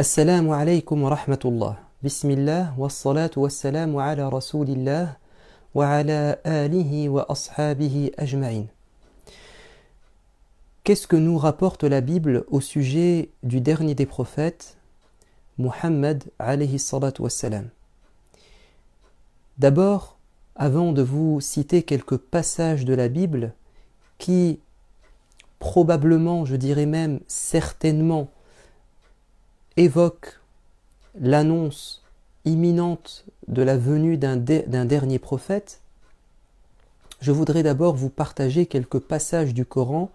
Assalamu alaykum wa rahmatullah. Bismillah wa salatu wa salamu ala rasulillah wa ala alihi wa ashabihi ajma'in. Qu'est-ce que nous rapporte la Bible au sujet du dernier des prophètes, Muhammad alayhi salatu wa salam D'abord, avant de vous citer quelques passages de la Bible qui probablement, je dirais même certainement, évoque l'annonce imminente de la venue d'un dernier prophète, je voudrais d'abord vous partager quelques passages du Coran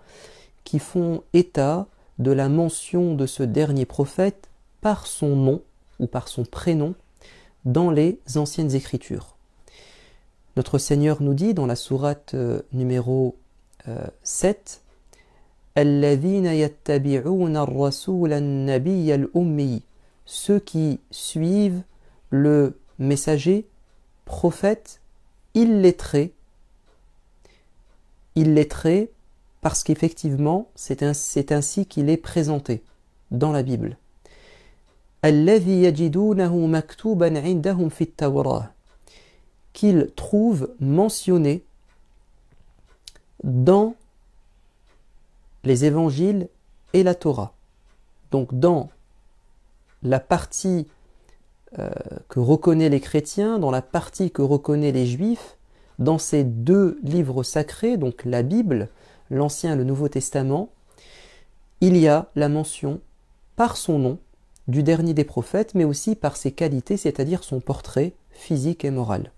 qui font état de la mention de ce dernier prophète par son nom ou par son prénom dans les anciennes écritures. Notre Seigneur nous dit dans la sourate euh, numéro 7 euh, الذين يتبعون الرسول النبي الأمي ceux qui suivent le messager prophète illettré illettré parce qu'effectivement c'est ainsi, ainsi qu'il est présenté dans la Bible الذي يجدونه مكتوبا عندهم في التوراة qu'ils trouvent mentionné dans les évangiles et la Torah. Donc dans la partie euh, que reconnaissent les chrétiens, dans la partie que reconnaissent les juifs, dans ces deux livres sacrés, donc la Bible, l'Ancien et le Nouveau Testament, il y a la mention par son nom du dernier des prophètes, mais aussi par ses qualités, c'est-à-dire son portrait physique et moral.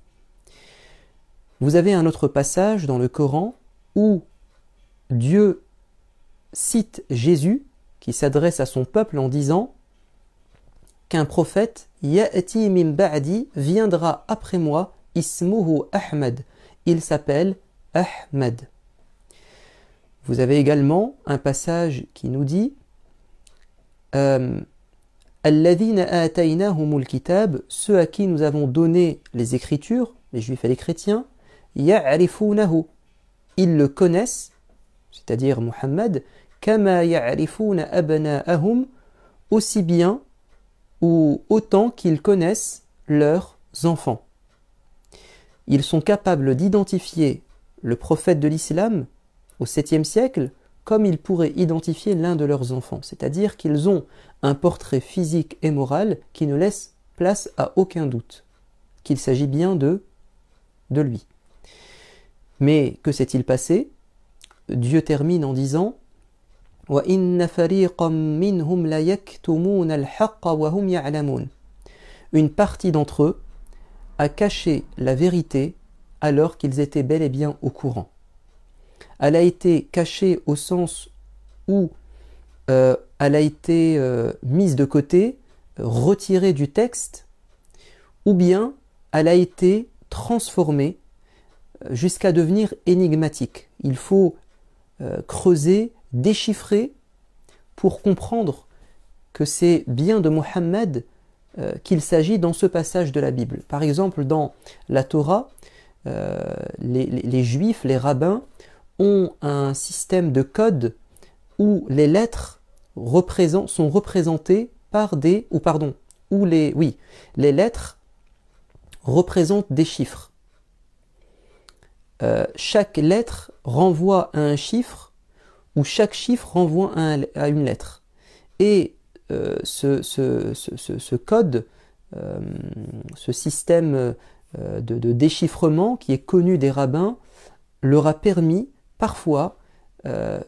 Vous avez un autre passage dans le Coran où Dieu cite Jésus qui s'adresse à son peuple en disant qu'un prophète Ya'ti min ba'di viendra après moi ismuhu Ahmed. Il s'appelle Ahmed. Vous avez également un passage qui nous dit euh, kitab, ceux à qui nous avons donné les Écritures, les Juifs et les chrétiens, Ya'rifunahu. Ils le connaissent, c'est-à-dire Muhammad, Kama aussi bien ou autant qu'ils connaissent leurs enfants. Ils sont capables d'identifier le prophète de l'islam au 7e siècle comme ils pourraient identifier l'un de leurs enfants, c'est-à-dire qu'ils ont un portrait physique et moral qui ne laisse place à aucun doute, qu'il s'agit bien de, de lui. Mais que s'est-il passé Dieu termine en disant une partie d'entre eux a caché la vérité alors qu'ils étaient bel et bien au courant. Elle a été cachée au sens où euh, elle a été euh, mise de côté, retirée du texte, ou bien elle a été transformée euh, jusqu'à devenir énigmatique. Il faut creuser déchiffrer pour comprendre que c'est bien de Mohammed euh, qu'il s'agit dans ce passage de la Bible. Par exemple, dans la Torah, euh, les, juifs, les rabbins, ont un système de code où les lettres sont représentées par des... ou pardon, où les... oui, les lettres représentent des chiffres. Euh, chaque lettre renvoie à un chiffre où chaque chiffre renvoie à une lettre. Et euh, ce, code, euh, ce système euh, de, déchiffrement qui est connu des rabbins, leur a permis parfois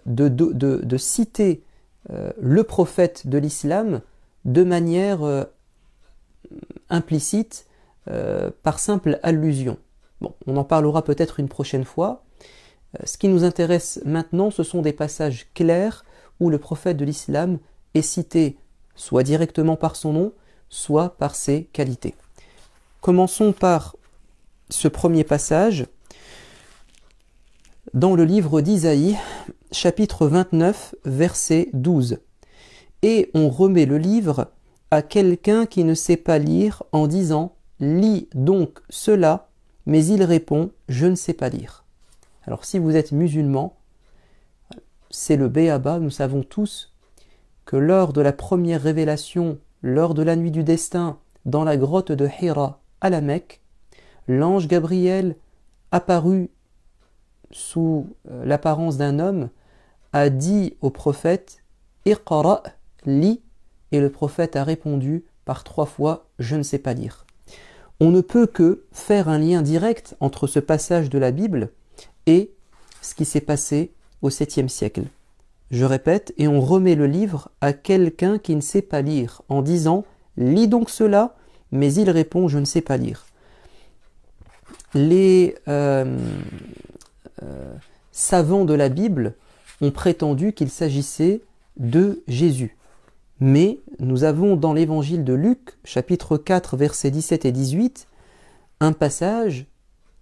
de, citer le prophète de l'islam de manière implicite par simple allusion. Bon, on en parlera peut-être une prochaine fois, euh, ce qui nous intéresse maintenant, ce sont des passages clairs où le prophète de l'islam est cité soit directement par son nom, soit par ses qualités. Commençons par ce premier passage dans le livre d'Isaïe, chapitre 29, verset 12. Et on remet le livre à quelqu'un qui ne sait pas lire en disant Lis donc cela, mais il répond Je ne sais pas lire. Alors si vous êtes musulman, c'est le béaba, nous savons tous que lors de la première révélation, lors de la nuit du destin, dans la grotte de Hira à la Mecque, l'ange Gabriel apparu sous euh, l'apparence d'un homme a dit au prophète Iqra li et le prophète a répondu par trois fois je ne sais pas lire. On ne peut que faire un lien direct entre ce passage de la Bible et ce qui s'est passé au 7e siècle. Je répète, et on remet le livre à quelqu'un qui ne sait pas lire, en disant Lis donc cela, mais il répond Je ne sais pas lire. Les euh, euh, savants de la Bible ont prétendu qu'il s'agissait de Jésus. Mais nous avons dans l'évangile de Luc, chapitre 4, versets 17 et 18, un passage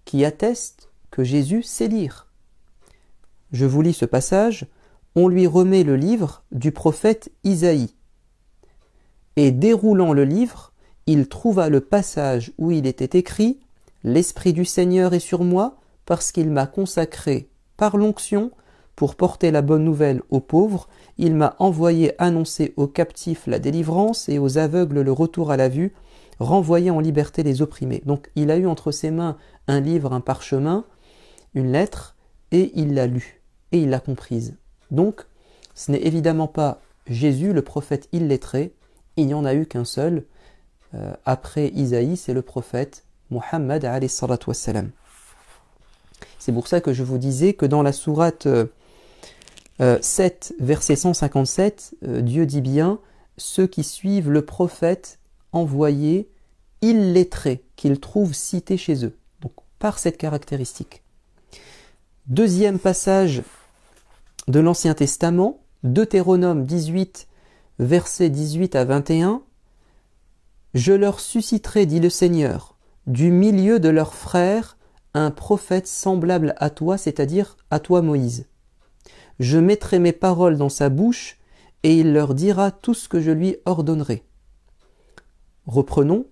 qui atteste que Jésus sait lire. Je vous lis ce passage, on lui remet le livre du prophète Isaïe. Et déroulant le livre, il trouva le passage où il était écrit L'Esprit du Seigneur est sur moi, parce qu'il m'a consacré par l'onction pour porter la bonne nouvelle aux pauvres, il m'a envoyé annoncer aux captifs la délivrance et aux aveugles le retour à la vue, renvoyer en liberté les opprimés. Donc il a eu entre ses mains un livre, un parchemin, une lettre et il l'a lue et il l'a comprise. Donc, ce n'est évidemment pas Jésus, le prophète illettré, il n'y en a eu qu'un seul. Euh, après Isaïe, c'est le prophète Mohammed. C'est pour ça que je vous disais que dans la sourate 7, euh, euh, verset 157, Dieu dit bien Ceux qui suivent le prophète envoyé illettré, qu'ils trouvent cité chez eux. Donc, par cette caractéristique. Deuxième passage de l'Ancien Testament, Deutéronome 18, versets 18 à 21. Je leur susciterai, dit le Seigneur, du milieu de leurs frères un prophète semblable à toi, c'est-à-dire à toi Moïse. Je mettrai mes paroles dans sa bouche, et il leur dira tout ce que je lui ordonnerai. Reprenons,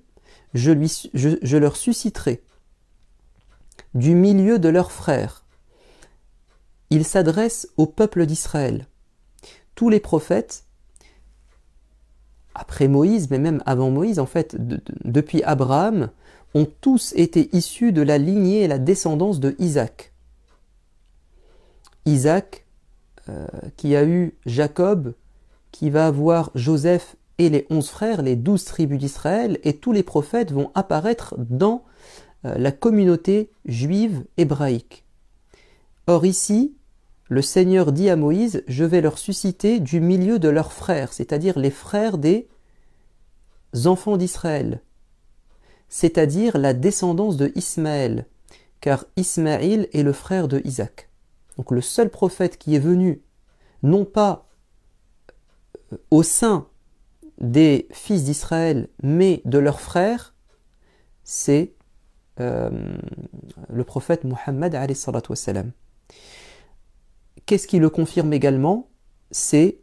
je, lui, leur susciterai du milieu de leurs frères il s'adresse au peuple d'Israël. Tous les prophètes, après Moïse, mais même avant Moïse, en fait, depuis Abraham, ont tous été issus de la lignée et la descendance de Isaac. Isaac, euh, qui a eu Jacob, qui va avoir Joseph et les onze frères, les douze tribus d'Israël, et tous les prophètes vont apparaître dans euh, la communauté juive hébraïque. Or ici, le Seigneur dit à Moïse, je vais leur susciter du milieu de leurs frères, c'est-à-dire les frères des enfants d'Israël, c'est-à-dire la descendance de Ismaël, car Ismaël est le frère de Isaac. Donc le seul prophète qui est venu, non pas euh, au sein des fils d'Israël, mais de leurs frères, c'est euh, le prophète Mohammed qu'est-ce qui le confirme également C'est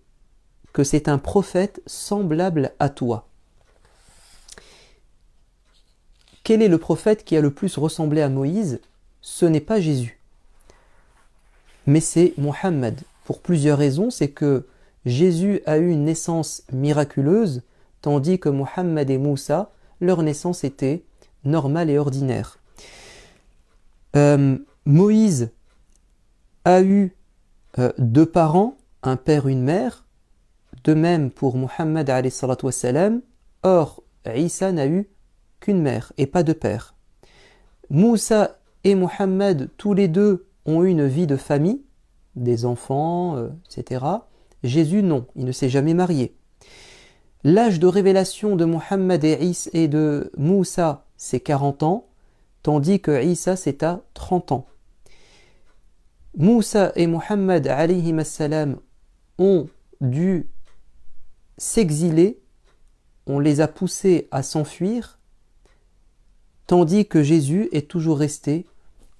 que c'est un prophète semblable à toi. Quel est le prophète qui a le plus ressemblé à Moïse Ce n'est pas Jésus, mais c'est Mohammed. Pour plusieurs raisons, c'est que Jésus a eu une naissance miraculeuse, tandis que Mohammed et Moussa, leur naissance était normale et ordinaire. Euh, Moïse a eu euh, deux parents, un père, une mère, de même pour Muhammad or Isa n'a eu qu'une mère et pas de père. Moussa et Muhammad, tous les deux, ont eu une vie de famille, des enfants, euh, etc. Jésus, non, il ne s'est jamais marié. L'âge de révélation de Muhammad et, et de Moussa, c'est 40 ans, tandis que Isa, c'est à 30 ans. Moussa et Muhammad ont dû s'exiler, on les a poussés à s'enfuir, tandis que Jésus est toujours resté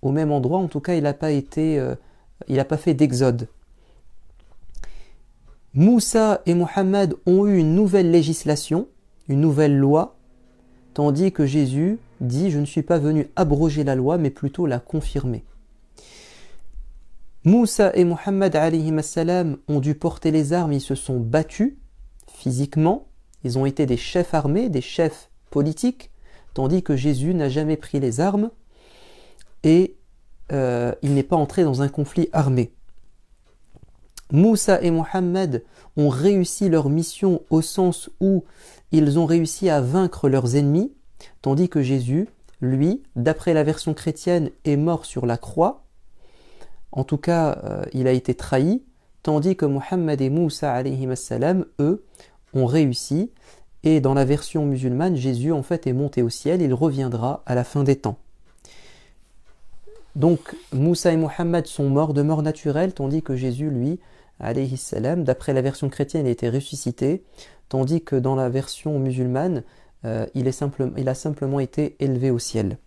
au même endroit, en tout cas il n'a pas été, euh, il n'a pas fait d'exode. Moussa et Mohammed ont eu une nouvelle législation, une nouvelle loi, tandis que Jésus dit Je ne suis pas venu abroger la loi, mais plutôt la confirmer. Moussa et Mohammed ont dû porter les armes, ils se sont battus physiquement, ils ont été des chefs armés, des chefs politiques, tandis que Jésus n'a jamais pris les armes et euh, il n'est pas entré dans un conflit armé. Moussa et Mohammed ont réussi leur mission au sens où ils ont réussi à vaincre leurs ennemis, tandis que Jésus, lui, d'après la version chrétienne, est mort sur la croix en tout cas, euh, il a été trahi, tandis que Mohammed et Moussa, salam, eux, ont réussi. Et dans la version musulmane, Jésus, en fait, est monté au ciel, il reviendra à la fin des temps. Donc, Moussa et Mohammed sont morts de mort naturelle, tandis que Jésus, lui, alayhi d'après la version chrétienne, a été ressuscité, tandis que dans la version musulmane, euh, il, il a simplement été élevé au ciel.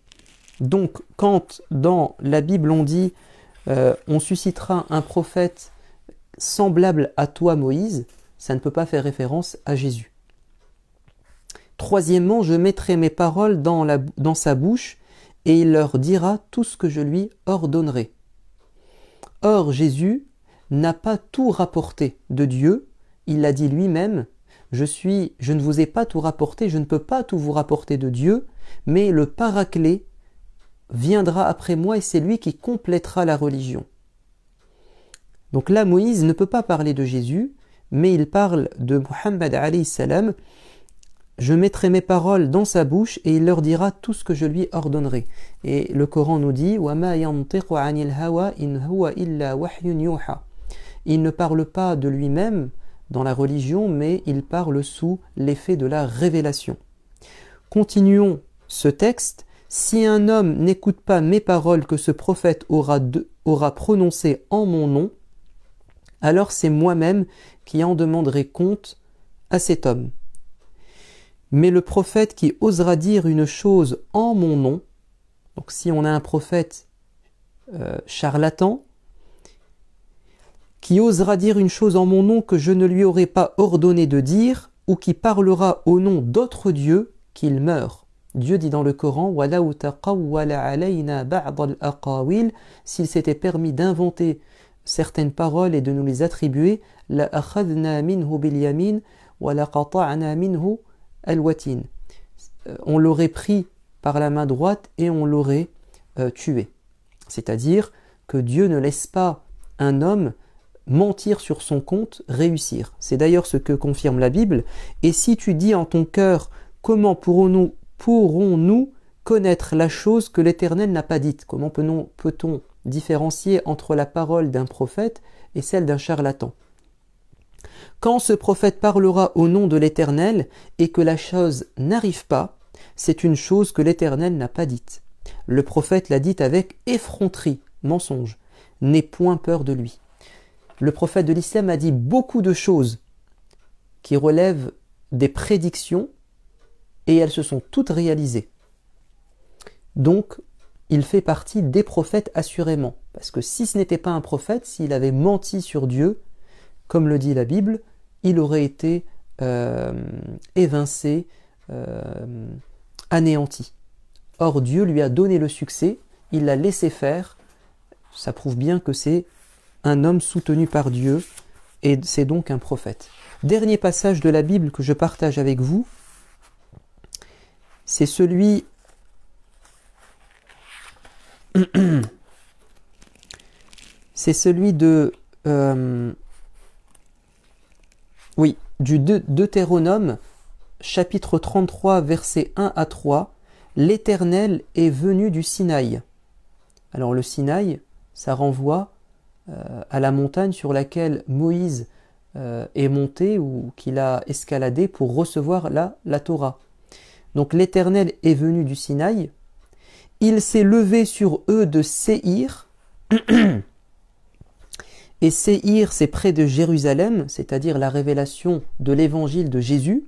Donc, quand dans la Bible on dit euh, on suscitera un prophète semblable à toi, Moïse, ça ne peut pas faire référence à Jésus. Troisièmement, je mettrai mes paroles dans, la, dans sa bouche, et il leur dira tout ce que je lui ordonnerai. Or, Jésus n'a pas tout rapporté de Dieu, il l'a dit lui-même, je suis, je ne vous ai pas tout rapporté, je ne peux pas tout vous rapporter de Dieu, mais le paraclet, viendra après moi et c'est lui qui complétera la religion. Donc là, Moïse ne peut pas parler de Jésus, mais il parle de Muhammad. salam. Je mettrai mes paroles dans sa bouche et il leur dira tout ce que je lui ordonnerai. Et le Coran nous dit Il ne parle pas de lui-même dans la religion, mais il parle sous l'effet de la révélation. Continuons ce texte si un homme n'écoute pas mes paroles que ce prophète aura, aura prononcées en mon nom, alors c'est moi-même qui en demanderai compte à cet homme. Mais le prophète qui osera dire une chose en mon nom, donc si on a un prophète euh, charlatan, qui osera dire une chose en mon nom que je ne lui aurais pas ordonné de dire, ou qui parlera au nom d'autres dieux, qu'il meure. Dieu dit dans le Coran S'il s'était permis d'inventer certaines paroles et de nous les attribuer, la euh, On l'aurait pris par la main droite et on l'aurait euh, tué. C'est-à-dire que Dieu ne laisse pas un homme mentir sur son compte réussir. C'est d'ailleurs ce que confirme la Bible. Et si tu dis en ton cœur comment pourrons-nous pourrons-nous connaître la chose que l'Éternel n'a pas dite Comment peut-on différencier entre la parole d'un prophète et celle d'un charlatan Quand ce prophète parlera au nom de l'Éternel et que la chose n'arrive pas, c'est une chose que l'Éternel n'a pas dite. Le prophète l'a dite avec effronterie, mensonge. N'aie point peur de lui. Le prophète de l'islam a dit beaucoup de choses qui relèvent des prédictions et elles se sont toutes réalisées. Donc, il fait partie des prophètes assurément, parce que si ce n'était pas un prophète, s'il avait menti sur Dieu, comme le dit la Bible, il aurait été euh, évincé, euh, anéanti. Or Dieu lui a donné le succès, il l'a laissé faire, ça prouve bien que c'est un homme soutenu par Dieu, et c'est donc un prophète. Dernier passage de la Bible que je partage avec vous, c'est celui c'est celui de euh, oui du Deutéronome chapitre 33 versets 1 à 3 l'Éternel est venu du Sinaï alors le Sinaï ça renvoie euh, à la montagne sur laquelle Moïse euh, est monté ou qu'il a escaladé pour recevoir la, la Torah donc l'Éternel est venu du Sinaï, il s'est levé sur eux de Séir. et Séir, c'est près de Jérusalem, c'est-à-dire la révélation de l'évangile de Jésus,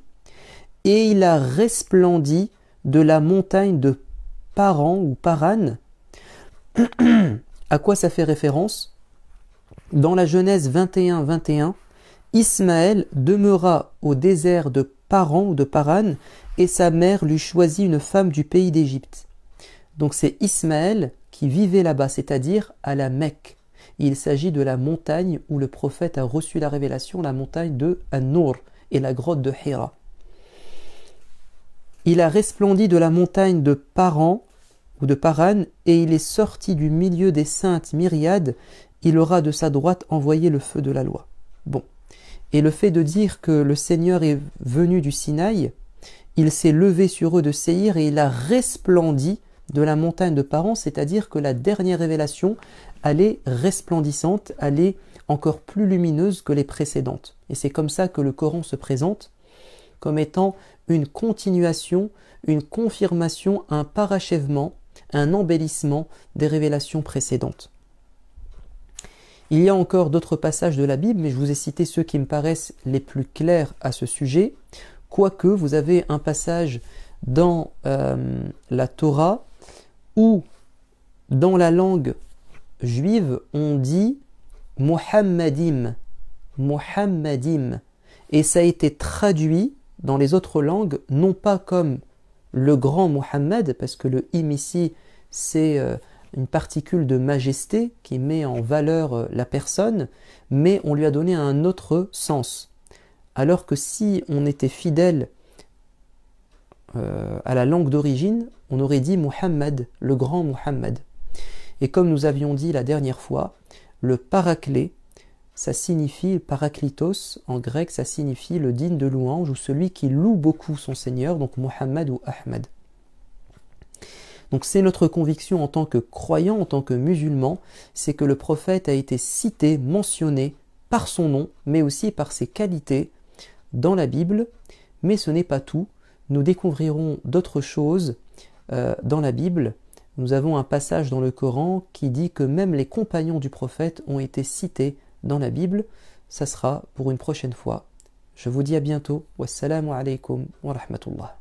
et il a resplendi de la montagne de Paran ou Paran. à quoi ça fait référence Dans la Genèse 21-21, Ismaël demeura au désert de Paran ou de Paran, et sa mère lui choisit une femme du pays d'Égypte. Donc c'est Ismaël qui vivait là-bas, c'est-à-dire à la Mecque. Il s'agit de la montagne où le prophète a reçu la révélation, la montagne de an et la grotte de Hira. Il a resplendi de la montagne de Paran ou de Paran, et il est sorti du milieu des saintes myriades, il aura de sa droite envoyé le feu de la loi. Bon. Et le fait de dire que le Seigneur est venu du Sinaï, il s'est levé sur eux de Séhir et il a resplendi de la montagne de Paran, c'est-à-dire que la dernière révélation, elle est resplendissante, elle est encore plus lumineuse que les précédentes. Et c'est comme ça que le Coran se présente, comme étant une continuation, une confirmation, un parachèvement, un embellissement des révélations précédentes. Il y a encore d'autres passages de la Bible, mais je vous ai cité ceux qui me paraissent les plus clairs à ce sujet, quoique vous avez un passage dans euh, la Torah où, dans la langue juive, on dit Muhammadim, Muhammadim, et ça a été traduit dans les autres langues, non pas comme le grand muhammad », parce que le im ici, c'est euh, une particule de majesté qui met en valeur euh, la personne, mais on lui a donné un autre sens. Alors que si on était fidèle euh, à la langue d'origine, on aurait dit Muhammad, le grand Muhammad. Et comme nous avions dit la dernière fois, le paraclet, ça signifie paraclitos », en grec ça signifie le digne de louange ou celui qui loue beaucoup son Seigneur, donc Muhammad ou Ahmed ». Donc c'est notre conviction en tant que croyant, en tant que musulman, c'est que le prophète a été cité, mentionné par son nom, mais aussi par ses qualités dans la Bible. Mais ce n'est pas tout. Nous découvrirons d'autres choses euh, dans la Bible. Nous avons un passage dans le Coran qui dit que même les compagnons du prophète ont été cités dans la Bible. Ça sera pour une prochaine fois. Je vous dis à bientôt. Wassalamu alaikum wa rahmatullah.